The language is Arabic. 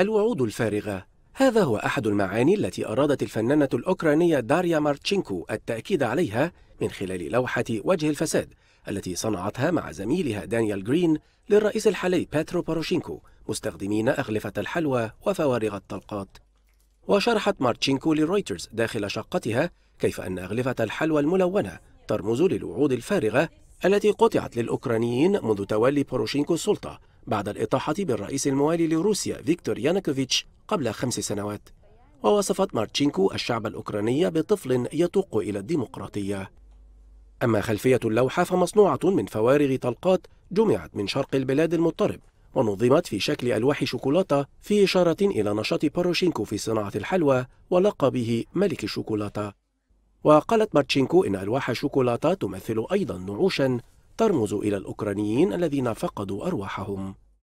الوعود الفارغة هذا هو أحد المعاني التي أرادت الفنانة الأوكرانية داريا مارتشينكو التأكيد عليها من خلال لوحة وجه الفساد التي صنعتها مع زميلها دانيال جرين للرئيس الحالي باترو باروشينكو مستخدمين أغلفة الحلوى وفوارغ الطلقات وشرحت مارتشينكو لرويترز داخل شقتها كيف أن أغلفة الحلوى الملونة ترمز للوعود الفارغة التي قطعت للأوكرانيين منذ تولي بوروشينكو السلطة بعد الإطاحة بالرئيس الموالي لروسيا فيكتور يانكوفيتش قبل خمس سنوات ووصفت مارتشينكو الشعب الأوكراني بطفل يتوق إلى الديمقراطية أما خلفية اللوحة فمصنوعة من فوارغ طلقات جمعت من شرق البلاد المضطرب ونظمت في شكل ألواح شوكولاتة في إشارة إلى نشاط بوروشينكو في صناعة الحلوى ولقبه ملك الشوكولاتة وقالت مارتشينكو إن ألواح الشوكولاتة تمثل أيضا نعوشا ترمز إلى الأوكرانيين الذين فقدوا أرواحهم